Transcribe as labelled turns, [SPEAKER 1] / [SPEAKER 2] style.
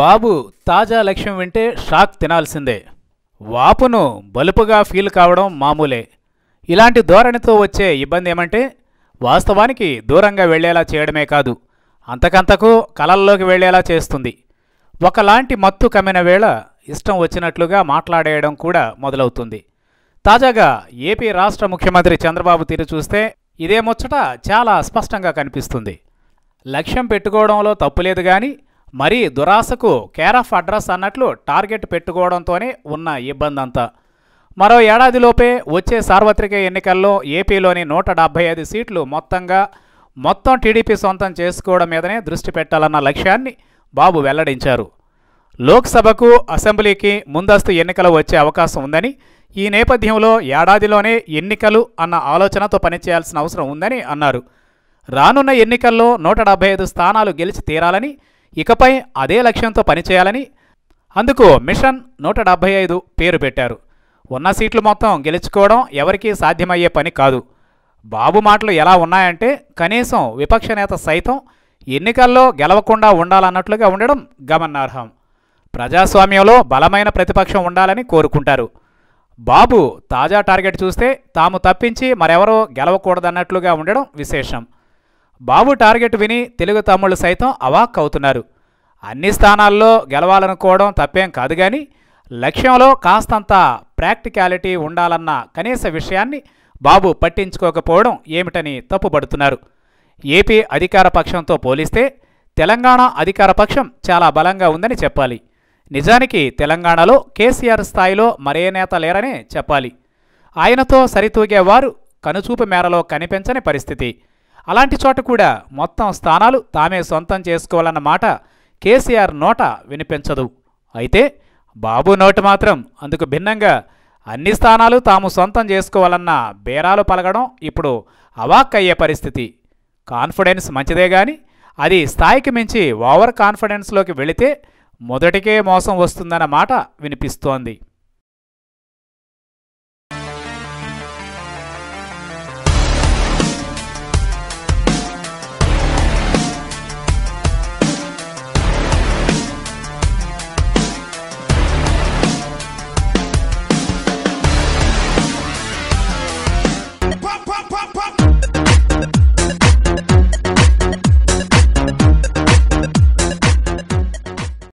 [SPEAKER 1] బాబు తాజా లక్ష్యం వింటే షాక్ తినాల్సిందే వాపును బలుపుగా ఫీల్ కావడం మామూలే ఇలాంటి ధోరణితో వచ్చే ఇబ్బంది ఏమంటే వాస్తవానికి దూరంగా వెళ్లేలా చేయడమే కాదు అంతకంతకు కలల్లోకి వెళ్లేలా చేస్తుంది ఒకలాంటి మత్తు కమ్మిన వేళ ఇష్టం వచ్చినట్లుగా మాట్లాడేయడం కూడా మొదలవుతుంది తాజాగా ఏపీ రాష్ట్ర ముఖ్యమంత్రి చంద్రబాబు తీరు చూస్తే ఇదే ముచ్చట చాలా స్పష్టంగా కనిపిస్తుంది లక్ష్యం పెట్టుకోవడంలో తప్పులేదు కానీ మరీ దురాశకు కేర్ ఆఫ్ అడ్రస్ అన్నట్లు టార్గెట్ పెట్టుకోవడంతోనే ఉన్న ఇబ్బంది అంతా మరో ఏడాదిలోపే వచ్చే సార్వత్రిక ఎన్నికల్లో ఏపీలోని నూట డెబ్బై ఐదు సీట్లు మొత్తంగా మొత్తం టీడీపీ సొంతం చేసుకోవడం మీదనే దృష్టి పెట్టాలన్న లక్ష్యాన్ని బాబు వెల్లడించారు లోక్సభకు అసెంబ్లీకి ముందస్తు ఎన్నికలు వచ్చే అవకాశం ఉందని ఈ నేపథ్యంలో ఏడాదిలోనే ఎన్నికలు అన్న ఆలోచనతో పనిచేయాల్సిన అవసరం ఉందని అన్నారు రానున్న ఎన్నికల్లో నూట ఐదు స్థానాలు గెలిచి తీరాలని ఇకపై అదే లక్ష్యంతో పనిచేయాలని అందుకు మిషన్ నూట డెబ్భై ఐదు పేరు పెట్టారు ఉన్న సీట్లు మొత్తం గెలుచుకోవడం ఎవరికీ సాధ్యమయ్యే పని కాదు బాబు మాటలు ఎలా ఉన్నాయంటే కనీసం విపక్ష నేత సైతం ఎన్నికల్లో గెలవకుండా ఉండాలన్నట్లుగా ఉండడం గమనార్హం ప్రజాస్వామ్యంలో బలమైన ప్రతిపక్షం ఉండాలని కోరుకుంటారు బాబు తాజా టార్గెట్ చూస్తే తాము తప్పించి మరెవరో గెలవకూడదన్నట్లుగా ఉండడం విశేషం బాబు టార్గెట్ విని తెలుగు తమ్ముళ్ళు సైతం అవాక్ అవుతున్నారు అన్ని స్థానాల్లో గెలవాలనుకోవడం తప్పేం కాదు కానీ లక్ష్యంలో కాస్తంత ప్రాక్టికాలిటీ ఉండాలన్న కనీస విషయాన్ని బాబు పట్టించుకోకపోవడం ఏమిటని తప్పుపడుతున్నారు ఏపీ అధికార పక్షంతో పోలిస్తే తెలంగాణ అధికార పక్షం చాలా బలంగా ఉందని చెప్పాలి నిజానికి తెలంగాణలో కేసీఆర్ స్థాయిలో మరే నేత లేరనే చెప్పాలి ఆయనతో సరితూగేవారు కనుచూపు మేరలో కనిపించని పరిస్థితి అలాంటి చోట కూడా మొత్తం స్థానాలు తామే సొంతం చేసుకోవాలన్న మాట కేసీఆర్ నోట వినిపించదు అయితే బాబు నోటి మాత్రం అందుకు భిన్నంగా అన్ని స్థానాలు తాము సొంతం చేసుకోవాలన్న బేరాలు పలగడం ఇప్పుడు అవాక్కయ్యే పరిస్థితి కాన్ఫిడెన్స్ మంచిదే కానీ అది స్థాయికి మించి ఓవర్ కాన్ఫిడెన్స్లోకి వెళితే మొదటికే మోసం వస్తుందన్న మాట వినిపిస్తోంది